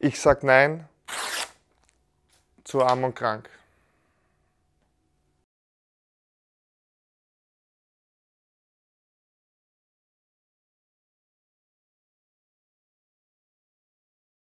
Ich sag Nein zu Arm und Krank.